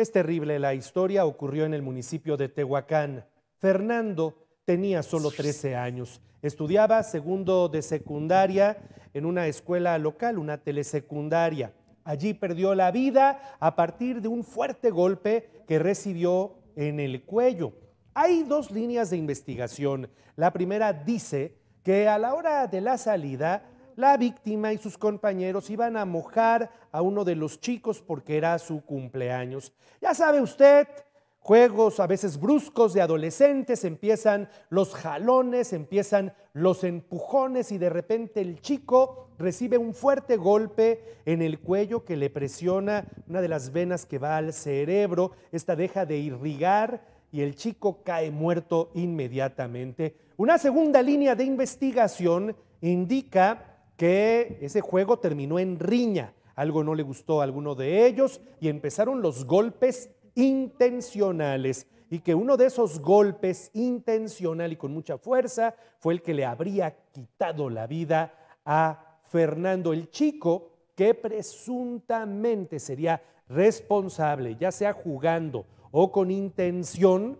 Es terrible la historia, ocurrió en el municipio de Tehuacán. Fernando tenía solo 13 años. Estudiaba segundo de secundaria en una escuela local, una telesecundaria. Allí perdió la vida a partir de un fuerte golpe que recibió en el cuello. Hay dos líneas de investigación. La primera dice que a la hora de la salida la víctima y sus compañeros iban a mojar a uno de los chicos porque era su cumpleaños. Ya sabe usted, juegos a veces bruscos de adolescentes, empiezan los jalones, empiezan los empujones y de repente el chico recibe un fuerte golpe en el cuello que le presiona una de las venas que va al cerebro, esta deja de irrigar y el chico cae muerto inmediatamente. Una segunda línea de investigación indica que ese juego terminó en riña. Algo no le gustó a alguno de ellos y empezaron los golpes intencionales y que uno de esos golpes intencional y con mucha fuerza fue el que le habría quitado la vida a Fernando el Chico, que presuntamente sería responsable, ya sea jugando o con intención,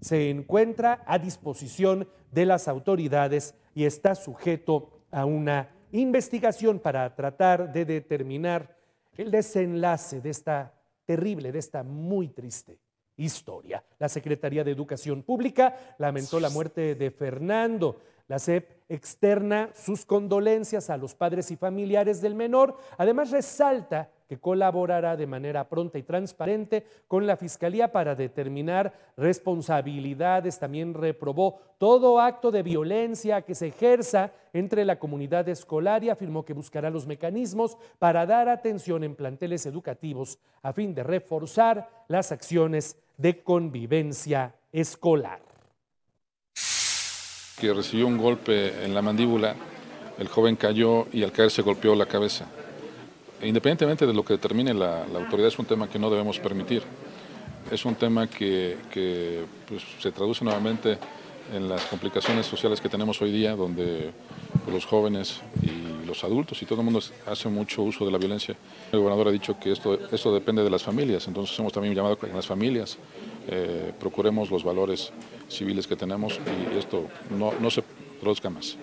se encuentra a disposición de las autoridades y está sujeto a una investigación para tratar de determinar el desenlace de esta terrible, de esta muy triste historia. La Secretaría de Educación Pública lamentó la muerte de Fernando. La CEP externa sus condolencias a los padres y familiares del menor. Además resalta que colaborará de manera pronta y transparente con la Fiscalía para determinar responsabilidades. También reprobó todo acto de violencia que se ejerza entre la comunidad escolar y afirmó que buscará los mecanismos para dar atención en planteles educativos a fin de reforzar las acciones de convivencia escolar. Que recibió un golpe en la mandíbula, el joven cayó y al caer se golpeó la cabeza independientemente de lo que determine la, autoridad, es un tema que no debemos permitir. Es un tema que, pues, se traduce nuevamente en las complicaciones sociales que tenemos hoy día, donde pues, los jóvenes y los adultos y todo el mundo hace mucho uso de la violencia. El gobernador ha dicho que esto, depende de las familias, entonces hemos también llamado a las familias eh, procuremos los valores civiles que tenemos y esto no se produzca más.